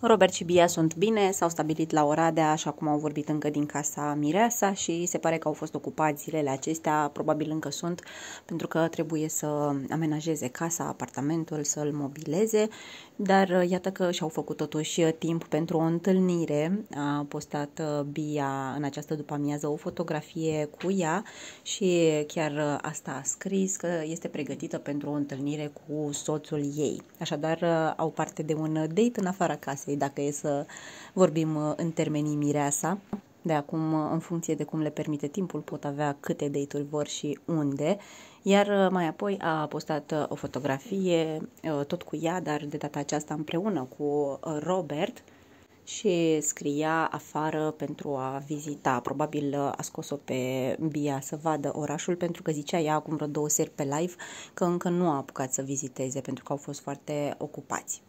Robert și Bia sunt bine, s-au stabilit la Oradea, așa cum au vorbit încă din casa Mireasa și se pare că au fost ocupați zilele acestea, probabil încă sunt, pentru că trebuie să amenajeze casa, apartamentul, să-l mobileze, dar uh, iată că și-au făcut totuși uh, timp pentru o întâlnire. A postat uh, Bia în această după-amiază o fotografie cu ea și chiar asta a scris că este pregătită pentru o întâlnire cu soțul ei. Așadar, au parte de un date în afara casei mireasei, dacă e să vorbim uh, în termenii mireasa. De acum, uh, în funcție de cum le permite timpul, pot avea câte date-uri vor și unde. Iar uh, mai apoi a postat o fotografie, tot cu ea, dar de data aceasta împreună cu Robert, și scria afară pentru a vizita. Probabil a scos-o pe Bia să vadă orașul, pentru că zicea ea acum vreo două seri pe live că încă nu a apucat să viziteze, pentru că au fost foarte ocupați.